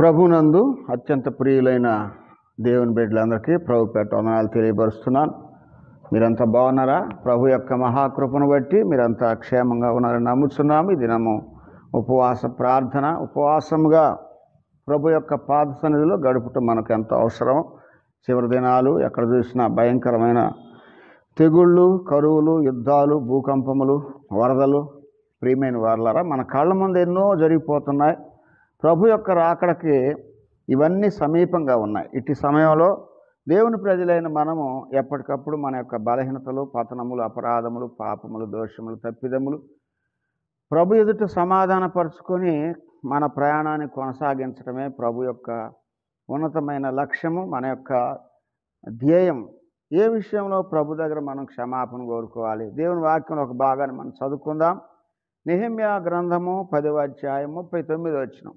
ప్రభునందు అత్యంత ప్రియులైన దేవుని బిడ్డలందరికీ ప్రభు పేట వందనాలు తెలియపరుస్తున్నాను మీరంతా బాగున్నారా ప్రభు యొక్క మహాకృపను బట్టి మీరంతా క్షేమంగా ఉన్నారని నమ్ముతున్నాము ఈ దినము ఉపవాస ప్రార్థన ఉపవాసముగా ప్రభు యొక్క పాద సన్నిధిలో గడుపుట మనకు ఎంతో అవసరం చివరి దినాలు ఎక్కడ చూసినా భయంకరమైన తెగుళ్ళు కరువులు యుద్ధాలు భూకంపములు వరదలు ప్రియమైన వారలారా మన కళ్ళ ముందు ఎన్నో జరిగిపోతున్నాయి ప్రభు యొక్క రాకడకి ఇవన్నీ సమీపంగా ఉన్నాయి ఇట్టి సమయంలో దేవుని ప్రజలైన మనము ఎప్పటికప్పుడు మన యొక్క బలహీనతలు పతనములు అపరాధములు పాపములు దోషములు తప్పిదములు ప్రభు ఎదుట సమాధానపరుచుకొని మన ప్రయాణాన్ని కొనసాగించడమే ప్రభు యొక్క ఉన్నతమైన లక్ష్యము మన యొక్క ధ్యేయం ఏ విషయంలో ప్రభు దగ్గర మనం క్షమాపణ కోరుకోవాలి దేవుని వాక్యంలో ఒక భాగాన్ని మనం చదువుకుందాం నిహిమ్యా గ్రంథము పదవ అధ్యాయం ముప్పై తొమ్మిది వచ్చినాం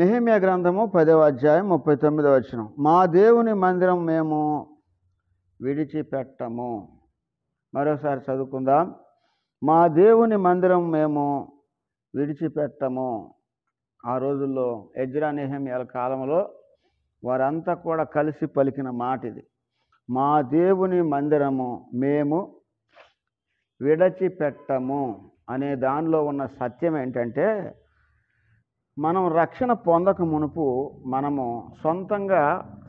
నిహిమ్య గ్రంథము పదవ అధ్యాయం ముప్పై తొమ్మిదవ వచనం మా దేవుని మందిరం మేము విడిచిపెట్టము మరోసారి చదువుకుందాం మా దేవుని మందిరం మేము విడిచిపెట్టము ఆ రోజుల్లో యజ్రా నెహమ్యాల కాలంలో వారంతా కూడా కలిసి పలికిన మాట ఇది మా దేవుని మందిరము మేము విడిచిపెట్టము అనే దానిలో ఉన్న సత్యం ఏంటంటే మనం రక్షణ పొందక మునుపు మనము సొంతంగా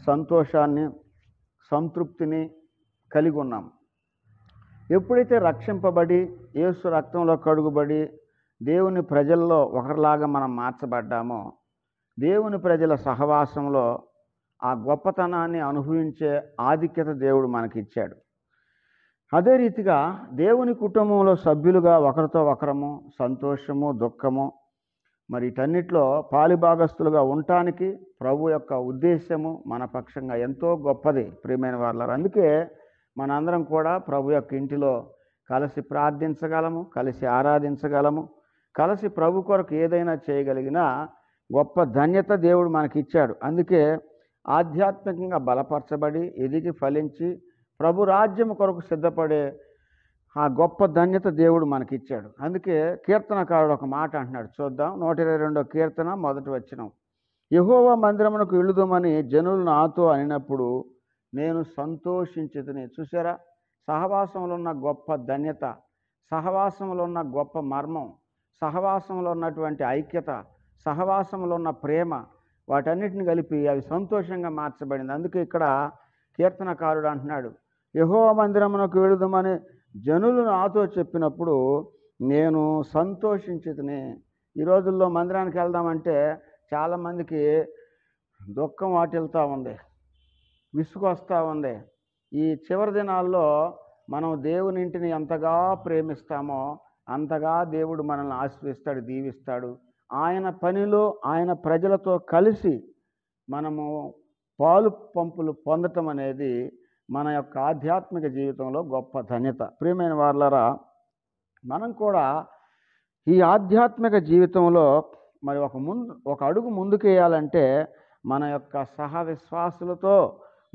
సంతోషాన్ని సంతృప్తిని కలిగి ఉన్నాం ఎప్పుడైతే రక్షింపబడి యేసు రక్తంలో కడుగుబడి దేవుని ప్రజల్లో ఒకరిలాగా మనం మార్చబడ్డామో దేవుని ప్రజల సహవాసంలో ఆ గొప్పతనాన్ని అనుభవించే ఆధిక్యత దేవుడు మనకిచ్చాడు అదే రీతిగా దేవుని కుటుంబంలో సభ్యులుగా ఒకరితో ఒకరము సంతోషము దుఃఖము మరి ఇటన్నిటిలో పాలిభాగస్తులుగా ఉండటానికి ప్రభు యొక్క ఉద్దేశము మన పక్షంగా ఎంతో గొప్పది ప్రియమైన వాళ్ళ అందుకే మనందరం కూడా ప్రభు యొక్క ఇంటిలో కలిసి ప్రార్థించగలము కలిసి ఆరాధించగలము కలిసి ప్రభు కొరకు ఏదైనా చేయగలిగిన గొప్ప ధన్యత దేవుడు మనకి ఇచ్చాడు అందుకే ఆధ్యాత్మికంగా బలపరచబడి ఎదిగి ఫలించి ప్రభు రాజ్యం కొరకు సిద్ధపడే ఆ గొప్ప ధన్యత దేవుడు మనకిచ్చాడు అందుకే కీర్తనకారుడు ఒక మాట అంటున్నాడు చూద్దాం నూట ఇరవై రెండో కీర్తన మొదటి వచ్చిన యహోవా మందిరమునకు వెళుదామని జనులు నాతో అనినప్పుడు నేను సంతోషించదని చూసారా సహవాసంలో ఉన్న గొప్ప ధన్యత సహవాసంలో ఉన్న గొప్ప మర్మం సహవాసంలో ఉన్నటువంటి ఐక్యత సహవాసంలో ఉన్న ప్రేమ వాటన్నిటిని కలిపి అవి సంతోషంగా మార్చబడింది అందుకే ఇక్కడ కీర్తనకారుడు అంటున్నాడు యహోవ మందిరమునకు వెళుదామని జనులు నాతో చెప్పినప్పుడు నేను సంతోషించితిని ఈ రోజుల్లో మందిరానికి వెళ్దామంటే చాలామందికి దుఃఖం వాటిల్తూ ఉంది విసుగొస్తూ ఉంది ఈ చివరి దినాల్లో మనం దేవుని ఇంటిని ఎంతగా ప్రేమిస్తామో అంతగా దేవుడు మనల్ని ఆశ్రయిస్తాడు దీవిస్తాడు ఆయన పనిలో ఆయన ప్రజలతో కలిసి మనము పాలు పంపులు పొందటం అనేది మన యొక్క ఆధ్యాత్మిక జీవితంలో గొప్ప ధన్యత ప్రియమైన వాళ్ళరా మనం కూడా ఈ ఆధ్యాత్మిక జీవితంలో మరి ఒక ముందు ఒక అడుగు ముందుకేయాలంటే మన యొక్క సహ విశ్వాసులతో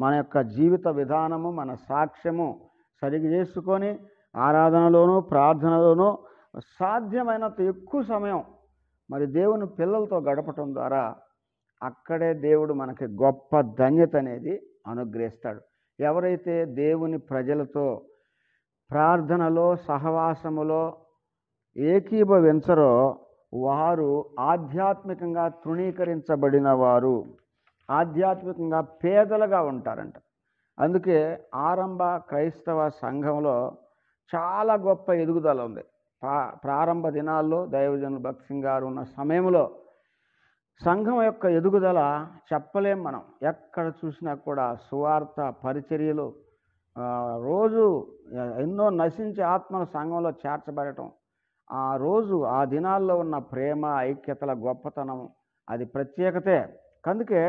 మన యొక్క జీవిత విధానము మన సాక్ష్యము సరిగి చేసుకొని ఆరాధనలోనూ ప్రార్థనలోనూ సాధ్యమైనంత ఎక్కువ సమయం మరి దేవుని పిల్లలతో గడపటం ద్వారా అక్కడే దేవుడు మనకి గొప్ప ధన్యత అనేది అనుగ్రహిస్తాడు ఎవరైతే దేవుని ప్రజలతో ప్రార్థనలో సహవాసములో ఏకీభవించరో వారు ఆధ్యాత్మికంగా తృణీకరించబడిన వారు ఆధ్యాత్మికంగా పేదలుగా ఉంటారంట అందుకే ఆరంభ క్రైస్తవ సంఘంలో చాలా గొప్ప ఎదుగుదల ఉంది ప్రారంభ దినాల్లో దైవజన్ భక్సింగ్ గారు ఉన్న సమయంలో సంఘం యొక్క ఎదుగుదల చెప్పలేం మనం ఎక్కడ చూసినా కూడా సువార్త పరిచర్యలు రోజు ఎన్నో నశించే ఆత్మల సంఘంలో చేర్చబడటం ఆ రోజు ఆ దినాల్లో ఉన్న ప్రేమ ఐక్యతల గొప్పతనం అది ప్రత్యేకతే అందుకే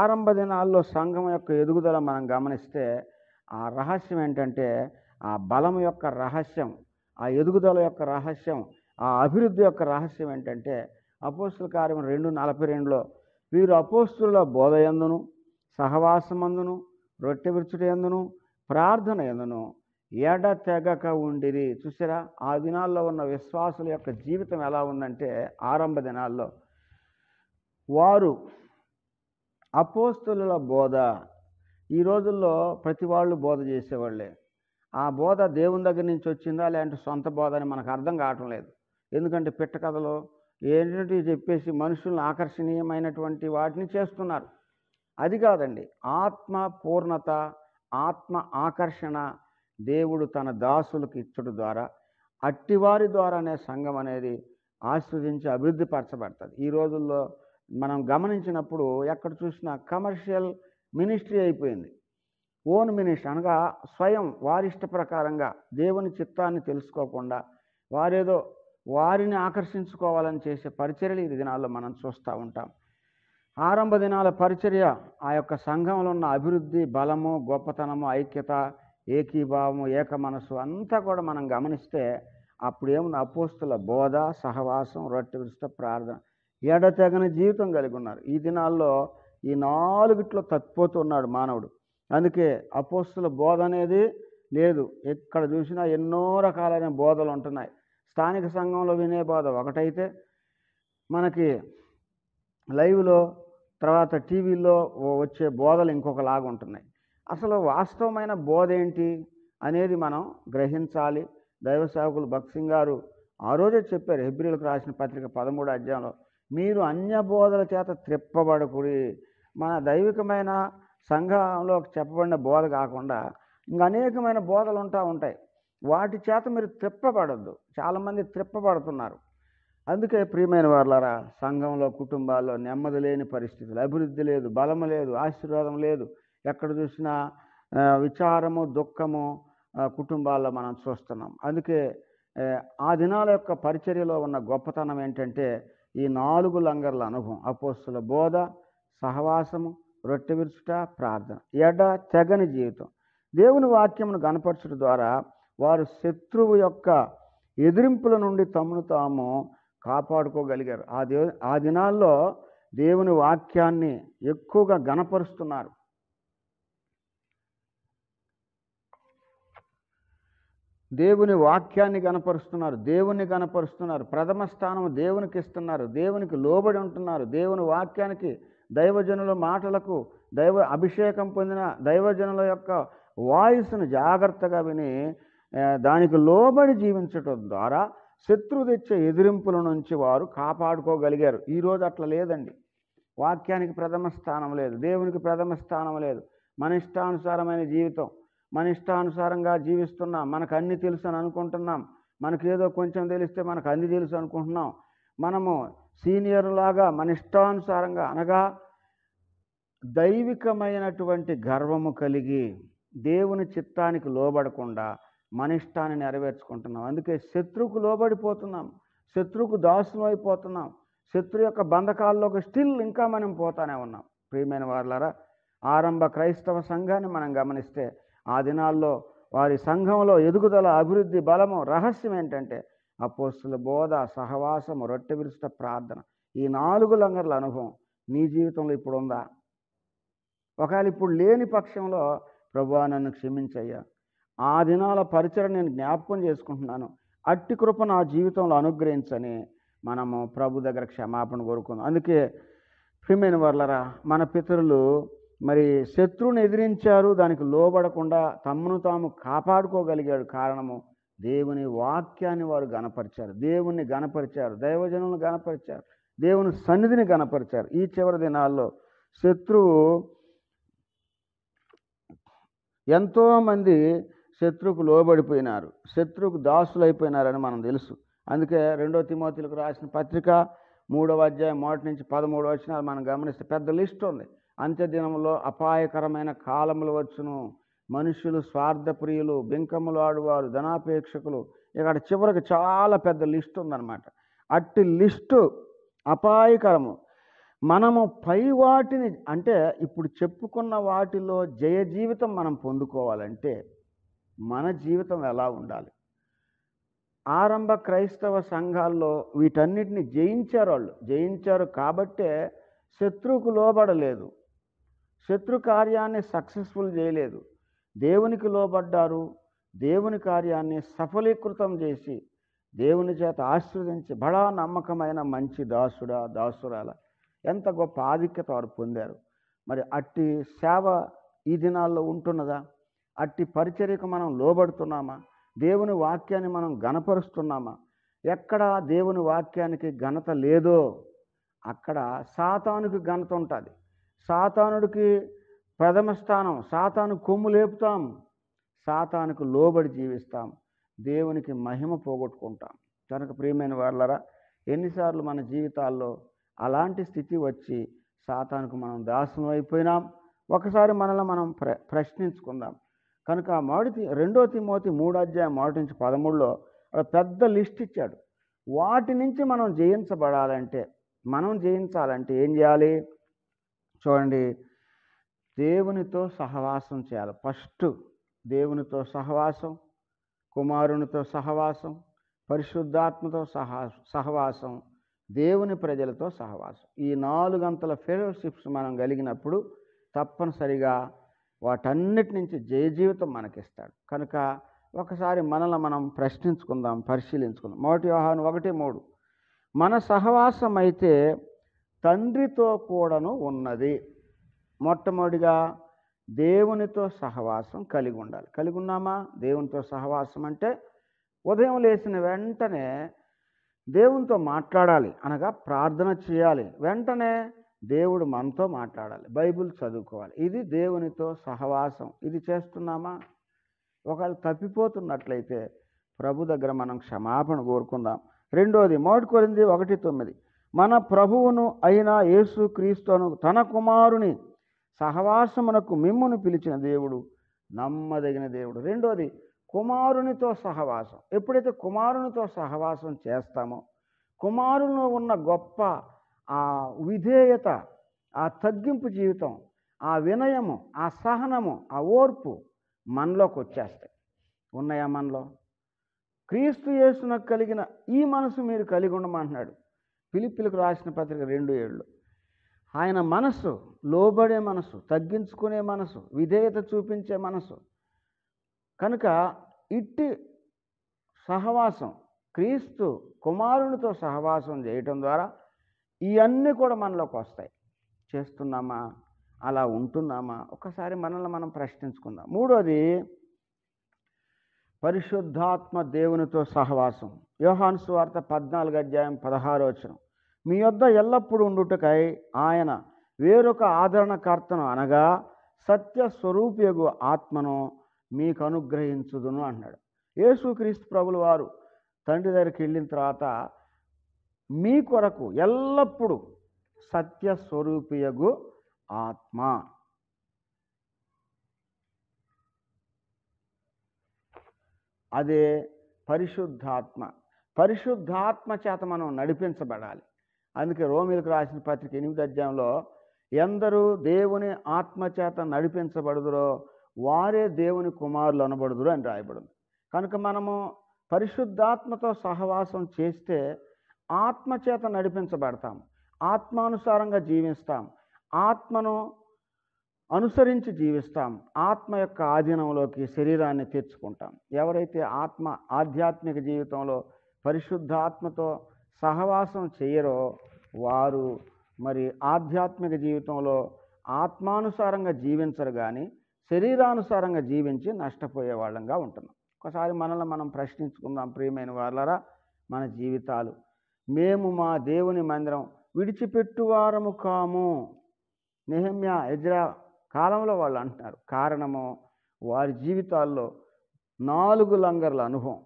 ఆరంభ దినాల్లో సంఘం యొక్క ఎదుగుదల మనం గమనిస్తే ఆ రహస్యం ఏంటంటే ఆ బలం యొక్క రహస్యం ఆ ఎదుగుదల యొక్క రహస్యం ఆ అభివృద్ధి యొక్క రహస్యం ఏంటంటే అపోస్తుల కార్యం రెండు నలభై రెండులో వీరు అపోస్తుల బోధయందును సహవాసమందును రొట్టె విరుచుటయందును ప్రార్థన ఎందును ఏడ తెగక ఉండిరి చూసారా ఆ దినాల్లో ఉన్న విశ్వాసుల యొక్క జీవితం ఎలా ఉందంటే ఆరంభ దినాల్లో వారు అపోస్తుల బోధ ఈ రోజుల్లో ప్రతి వాళ్ళు బోధ చేసేవాళ్ళే ఆ బోధ దేవుని దగ్గర నుంచి వచ్చిందా లేదంటే సొంత బోధ అని మనకు అర్థం కావటం లేదు ఎందుకంటే పిట్ట కథలో ఏంటంటే చెప్పేసి మనుషులను ఆకర్షణీయమైనటువంటి వాటిని చేస్తున్నారు అది కాదండి ఆత్మ పూర్ణత ఆత్మ ఆకర్షణ దేవుడు తన దాసులకు ఇచ్చడం ద్వారా అట్టివారి ద్వారానే సంఘం అనేది ఆస్వాదించి అభివృద్ధి పరచబడుతుంది ఈ రోజుల్లో మనం గమనించినప్పుడు ఎక్కడ చూసినా కమర్షియల్ మినిస్ట్రీ అయిపోయింది ఓన్ మినిస్ట్రీ అనగా స్వయం వారిష్ట ప్రకారంగా దేవుని చిత్తాన్ని తెలుసుకోకుండా వారేదో వారిని ఆకర్షించుకోవాలని చేసే పరిచర్యలు ఈ దినాల్లో మనం చూస్తూ ఉంటాం ఆరంభ దినాల పరిచర్య ఆ యొక్క సంఘంలో ఉన్న అభివృద్ధి బలము గొప్పతనము ఐక్యత ఏకీభావము ఏక మనసు అంతా కూడా మనం గమనిస్తే అప్పుడేమున్న అపోస్తుల బోధ సహవాసం రొట్టె విరుస్త ప్రార్థన ఎడతెగని జీవితం కలిగి ఉన్నారు ఈ దినాల్లో ఈ నాలుగిట్లో ఉన్నాడు మానవుడు అందుకే అపోస్తుల బోధ అనేది లేదు ఎక్కడ చూసినా ఎన్నో రకాలైన బోధలు ఉంటున్నాయి స్థానిక సంఘంలో వినే బోధ ఒకటైతే మనకి లైవ్లో తర్వాత టీవీలో వచ్చే బోధలు ఇంకొకలాగా ఉంటున్నాయి అసలు వాస్తవమైన బోధ ఏంటి అనేది మనం గ్రహించాలి దైవ సేవకులు భక్సింగ్ గారు ఆ రోజే చెప్పారు హెబ్రిలకు రాసిన పత్రిక పదమూడు అధ్యాయంలో మీరు అన్య బోధల చేత త్రిప్పబడకూడి మన దైవికమైన సంఘంలో చెప్పబడిన బోధ కాకుండా ఇంకా అనేకమైన బోధలు ఉంటా ఉంటాయి వాటి చేత మీరు త్రిప్పబడద్దు చాలామంది త్రిప్పబడుతున్నారు అందుకే ప్రియమైన వాళ్ళారా సంఘంలో కుటుంబాల్లో నెమ్మది లేని పరిస్థితులు అభివృద్ధి లేదు బలం లేదు ఆశీర్వాదం లేదు ఎక్కడ చూసినా విచారము దుఃఖము కుటుంబాల్లో మనం చూస్తున్నాం అందుకే ఆ దినాల యొక్క పరిచర్యలో ఉన్న గొప్పతనం ఏంటంటే ఈ నాలుగు లంగర్ల అనుభవం అపోస్తుల బోధ సహవాసము రొట్టె విరుచుట ప్రార్థన ఎడ తెగని జీవితం దేవుని వాక్యమును గనపరచడం ద్వారా వారు శత్రువు యొక్క ఎదిరింపుల నుండి తమను తాము కాపాడుకోగలిగారు ఆ దే ఆ దినాల్లో దేవుని వాక్యాన్ని ఎక్కువగా గణపరుస్తున్నారు దేవుని వాక్యాన్ని గనపరుస్తున్నారు దేవుని గణపరుస్తున్నారు ప్రథమ స్థానం దేవునికి ఇస్తున్నారు దేవునికి లోబడి ఉంటున్నారు దేవుని వాక్యానికి దైవజనుల మాటలకు దైవ అభిషేకం పొందిన దైవజనుల యొక్క వాయిస్ను జాగ్రత్తగా విని దానికి లోబడి జీవించటం ద్వారా శత్రు తెచ్చే ఎదిరింపుల నుంచి వారు కాపాడుకోగలిగారు ఈరోజు అట్లా లేదండి వాక్యానికి ప్రథమ స్థానం లేదు దేవునికి ప్రథమ స్థానం లేదు మన ఇష్టానుసారమైన జీవితం మన ఇష్టానుసారంగా జీవిస్తున్నాం మనకు అన్ని తెలుసు అని అనుకుంటున్నాం మనకేదో కొంచెం తెలిస్తే మనకు అన్ని తెలుసు అనుకుంటున్నాం మనము సీనియర్ లాగా మన ఇష్టానుసారంగా అనగా దైవికమైనటువంటి గర్వము కలిగి దేవుని చిత్తానికి లోబడకుండా మన ఇష్టాన్ని నెరవేర్చుకుంటున్నాం అందుకే శత్రువుకు లోబడిపోతున్నాం శత్రువుకు దాసులు అయిపోతున్నాం శత్రు యొక్క బంధకాల్లోకి స్టిల్ ఇంకా మనం పోతానే ఉన్నాం ప్రియమైన వాళ్ళారా ఆరంభ క్రైస్తవ సంఘాన్ని మనం గమనిస్తే ఆ దినాల్లో వారి సంఘంలో ఎదుగుదల అభివృద్ధి బలము రహస్యం ఏంటంటే అపోస్తుల బోధ సహవాసము రొట్టె విరుస్త ప్రార్థన ఈ నాలుగు లంగర్ల అనుభవం నీ జీవితంలో ఇప్పుడు ఉందా ఒకవేళ ఇప్పుడు లేని పక్షంలో ప్రభువా నన్ను క్షమించయ్యా ఆ దినాల పరిచయం నేను జ్ఞాపకం చేసుకుంటున్నాను అట్టి కృప నా జీవితంలో అనుగ్రహించని మనము ప్రభు దగ్గర క్షమాపణ కోరుకుందాం అందుకే ప్రిమైన వర్లరా మన పితరులు మరి శత్రువుని ఎదిరించారు దానికి లోబడకుండా తమను తాము కాపాడుకోగలిగాడు కారణము దేవుని వాక్యాన్ని వారు గనపరిచారు దేవుణ్ణి గనపరిచారు దైవజనులను గనపరిచారు దేవుని సన్నిధిని గనపరిచారు ఈ చివరి దినాల్లో శత్రువు ఎంతోమంది శత్రుకు లోబడిపోయినారు శత్రుకు దాసులైపోయినారని మనం తెలుసు అందుకే రెండో తిమోతిలకు రాసిన పత్రిక మూడవ అధ్యాయం మొదటి నుంచి పదమూడు వచనాలు మనం గమనిస్తే పెద్ద లిస్ట్ ఉంది అంత్యదినంలో అపాయకరమైన కాలములు వచ్చును మనుషులు స్వార్థప్రియులు బింకములు ఆడువారు ధనాపేక్షకులు ఇక్కడ చివరికి చాలా పెద్ద లిస్ట్ ఉందన్నమాట అట్టి లిస్టు అపాయకరము మనము పై వాటిని అంటే ఇప్పుడు చెప్పుకున్న వాటిలో జయ జీవితం మనం పొందుకోవాలంటే మన జీవితం ఎలా ఉండాలి ఆరంభ క్రైస్తవ సంఘాల్లో వీటన్నిటిని జయించారు వాళ్ళు జయించారు కాబట్టే శత్రువుకు లోబడలేదు శత్రు కార్యాన్ని సక్సెస్ఫుల్ చేయలేదు దేవునికి లోబడ్డారు దేవుని కార్యాన్ని సఫలీకృతం చేసి దేవుని చేత ఆశ్రదించి బడా నమ్మకమైన మంచి దాసుడా దాసురాల ఎంత గొప్ప ఆధిక్యత వారు పొందారు మరి అట్టి సేవ ఈ దినాల్లో ఉంటున్నదా అట్టి పరిచర్యకు మనం లోబడుతున్నామా దేవుని వాక్యాన్ని మనం గణపరుస్తున్నామా ఎక్కడ దేవుని వాక్యానికి ఘనత లేదో అక్కడ సాతానుకి ఘనత ఉంటుంది సాతానుడికి ప్రథమ స్థానం సాతాను కొమ్ము లేపుతాం సాతానుకు లోబడి జీవిస్తాం దేవునికి మహిమ పోగొట్టుకుంటాం కనుక ప్రియమైన వాళ్ళరా ఎన్నిసార్లు మన జీవితాల్లో అలాంటి స్థితి వచ్చి సాతానుకు మనం దాసం అయిపోయినాం ఒకసారి మనల్ని మనం ప్ర ప్రశ్నించుకుందాం కనుక ఆ మాడి రెండో తిమోతి మూడు అధ్యాయం మాటి నుంచి పదమూడులో పెద్ద లిస్ట్ ఇచ్చాడు వాటి నుంచి మనం జయించబడాలంటే మనం జయించాలంటే ఏం చేయాలి చూడండి దేవునితో సహవాసం చేయాలి ఫస్ట్ దేవునితో సహవాసం కుమారునితో సహవాసం పరిశుద్ధాత్మతో సహా సహవాసం దేవుని ప్రజలతో సహవాసం ఈ నాలుగంతల ఫెలోషిప్స్ మనం కలిగినప్పుడు తప్పనిసరిగా వాటన్నిటి నుంచి జయజీవితం మనకిస్తాడు కనుక ఒకసారి మనల్ని మనం ప్రశ్నించుకుందాం పరిశీలించుకుందాం మొదటి వ్యవహారం ఒకటి మూడు మన సహవాసం అయితే తండ్రితో కూడాను ఉన్నది మొట్టమొదటిగా దేవునితో సహవాసం కలిగి ఉండాలి కలిగి ఉన్నామా దేవునితో సహవాసం అంటే ఉదయం లేచిన వెంటనే దేవునితో మాట్లాడాలి అనగా ప్రార్థన చేయాలి వెంటనే దేవుడు మనతో మాట్లాడాలి బైబిల్ చదువుకోవాలి ఇది దేవునితో సహవాసం ఇది చేస్తున్నామా ఒకవేళ తప్పిపోతున్నట్లయితే ప్రభు దగ్గర మనం క్షమాపణ కోరుకుందాం రెండోది మొదటి కొరింది ఒకటి తొమ్మిది మన ప్రభువును అయినా యేసు క్రీస్తును తన కుమారుని సహవాసమునకు మిమ్మును పిలిచిన దేవుడు నమ్మదగిన దేవుడు రెండోది కుమారునితో సహవాసం ఎప్పుడైతే కుమారునితో సహవాసం చేస్తామో కుమారుని ఉన్న గొప్ప ఆ విధేయత ఆ తగ్గింపు జీవితం ఆ వినయము ఆ సహనము ఆ ఓర్పు మనలోకి వచ్చేస్తాయి ఉన్నాయా మనలో క్రీస్తు యేసునకు కలిగిన ఈ మనసు మీరు కలిగి ఉండమంటున్నాడు పిలిపిలకు రాసిన పత్రిక రెండు ఏళ్ళు ఆయన మనసు లోబడే మనసు తగ్గించుకునే మనసు విధేయత చూపించే మనసు కనుక ఇట్టి సహవాసం క్రీస్తు కుమారునితో సహవాసం చేయటం ద్వారా ఇవన్నీ కూడా మనలోకి వస్తాయి చేస్తున్నామా అలా ఉంటున్నామా ఒకసారి మనల్ని మనం ప్రశ్నించుకుందాం మూడోది పరిశుద్ధాత్మ దేవునితో సహవాసం యోహాన్సు వార్త పద్నాలుగు అధ్యాయం పదహారు మీ యొద్ద ఎల్లప్పుడూ ఉండుటకై ఆయన వేరొక ఆదరణకర్తను అనగా సత్య స్వరూపియగు ఆత్మను మీకు అనుగ్రహించుదును అన్నాడు యేసుక్రీస్తు ప్రభులు వారు తండ్రి దగ్గరికి వెళ్ళిన తర్వాత మీ కొరకు ఎల్లప్పుడూ సత్యస్వరూపియగు ఆత్మ అదే పరిశుద్ధాత్మ పరిశుద్ధాత్మ చేత మనం నడిపించబడాలి అందుకే రోమిలకు రాసిన పత్రిక ఎనిమిది అధ్యాయంలో ఎందరూ దేవుని ఆత్మచేత నడిపించబడుదురో వారే దేవుని కుమారులు అనబడుదురు అని రాయబడింది కనుక మనము పరిశుద్ధాత్మతో సహవాసం చేస్తే ఆత్మచేత నడిపించబడతాం ఆత్మానుసారంగా జీవిస్తాం ఆత్మను అనుసరించి జీవిస్తాం ఆత్మ యొక్క ఆధీనంలోకి శరీరాన్ని తెచ్చుకుంటాం ఎవరైతే ఆత్మ ఆధ్యాత్మిక జీవితంలో పరిశుద్ధాత్మతో సహవాసం చేయరో వారు మరి ఆధ్యాత్మిక జీవితంలో ఆత్మానుసారంగా జీవించరు కానీ శరీరానుసారంగా జీవించి నష్టపోయే వాళ్ళంగా ఉంటున్నాం ఒకసారి మనల్ని మనం ప్రశ్నించుకుందాం ప్రియమైన వాళ్ళరా మన జీవితాలు మేము మా దేవుని మందిరం విడిచిపెట్టువారము కాము నెహమ్య ఎజ్రా కాలంలో వాళ్ళు అంటున్నారు కారణము వారి జీవితాల్లో నాలుగు లంగర్ల అనుభవం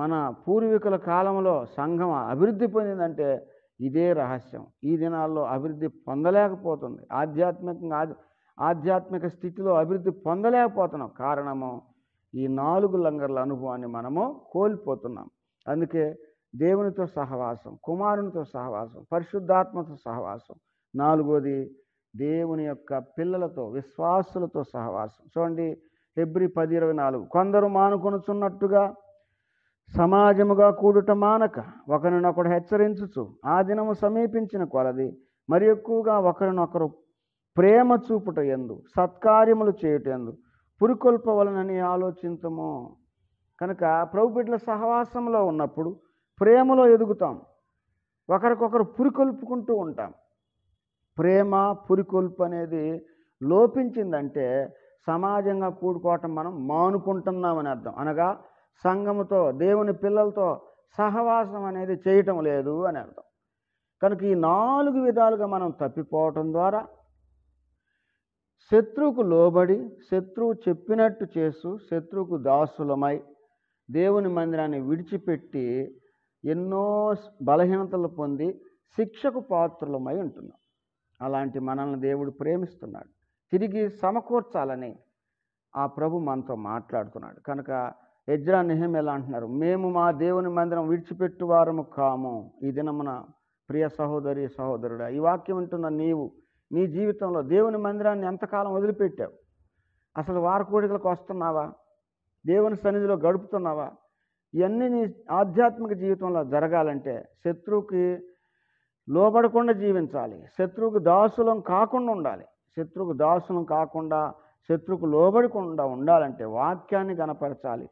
మన పూర్వీకుల కాలంలో సంఘం అభివృద్ధి పొందిందంటే ఇదే రహస్యం ఈ దినాల్లో అభివృద్ధి పొందలేకపోతుంది ఆధ్యాత్మికంగా ఆధ్యాత్మిక స్థితిలో అభివృద్ధి పొందలేకపోతున్నాం కారణము ఈ నాలుగు లంగర్ల అనుభవాన్ని మనము కోల్పోతున్నాం అందుకే దేవునితో సహవాసం కుమారునితో సహవాసం పరిశుద్ధాత్మతో సహవాసం నాలుగోది దేవుని యొక్క పిల్లలతో విశ్వాసులతో సహవాసం చూడండి ఫిబ్రి పది ఇరవై నాలుగు కొందరు మానుకొనుచున్నట్టుగా సమాజముగా కూడుట మానక ఒకరినొకడు హెచ్చరించుచు ఆ దినము సమీపించిన కొలది మరి ఎక్కువగా ఒకరినొకరు ప్రేమ చూపుట ఎందు సత్కార్యములు చేయుట ఎందు పురికొల్పవలనని ఆలోచించము కనుక ప్రభు బిడ్డల సహవాసంలో ఉన్నప్పుడు ప్రేమలో ఎదుగుతాం ఒకరికొకరు పురికొల్పుకుంటూ ఉంటాం ప్రేమ పురికొల్పు అనేది లోపించిందంటే సమాజంగా కూడుకోవటం మనం మానుకుంటున్నామని అర్థం అనగా సంఘముతో దేవుని పిల్లలతో సహవాసం అనేది చేయటం లేదు అని అర్థం కనుక ఈ నాలుగు విధాలుగా మనం తప్పిపోవటం ద్వారా శత్రువుకు లోబడి శత్రువు చెప్పినట్టు చేస్తూ శత్రువుకు దాసులమై దేవుని మందిరాన్ని విడిచిపెట్టి ఎన్నో బలహీనతలు పొంది శిక్షకు పాత్రులమై ఉంటున్నాం అలాంటి మనల్ని దేవుడు ప్రేమిస్తున్నాడు తిరిగి సమకూర్చాలని ఆ ప్రభు మనతో మాట్లాడుతున్నాడు కనుక యజ్రా ఎలా అంటున్నారు మేము మా దేవుని మందిరం విడిచిపెట్టువారము కాము ఈ దినమున ప్రియ సహోదరి సహోదరుడా ఈ వాక్యం వింటున్న నీవు నీ జీవితంలో దేవుని మందిరాన్ని ఎంతకాలం వదిలిపెట్టావు అసలు వారకోడికలకు వస్తున్నావా దేవుని సన్నిధిలో గడుపుతున్నావా ఇవన్నీ నీ ఆధ్యాత్మిక జీవితంలో జరగాలంటే శత్రువుకి లోబడకుండా జీవించాలి శత్రువుకు దాసులం కాకుండా ఉండాలి శత్రువుకు దాసులం కాకుండా శత్రువుకు లోబడకుండా ఉండాలంటే వాక్యాన్ని కనపరచాలి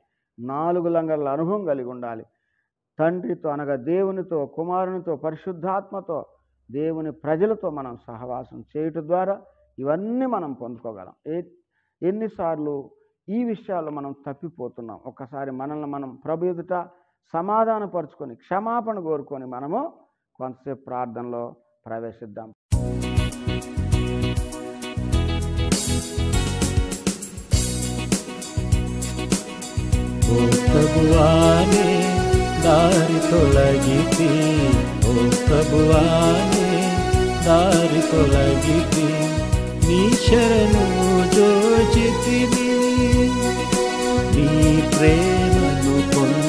నాలుగు లంగర్ల అనుభవం కలిగి ఉండాలి తండ్రితో అనగా దేవునితో కుమారునితో పరిశుద్ధాత్మతో దేవుని ప్రజలతో మనం సహవాసం చేయటం ద్వారా ఇవన్నీ మనం పొందుకోగలం ఎన్నిసార్లు ఈ విషయాల్లో మనం తప్పిపోతున్నాం ఒకసారి మనల్ని మనం ప్రభు ఎదుట సమాధానపరుచుకొని క్షమాపణ కోరుకొని మనము కొంతసేపు ప్రార్థనలో ప్రవేశిద్దాం ప్రభువానే దారి తొలగితి ఓ దారి తొలగితి నీ శరణు జోచితిని mi prema no con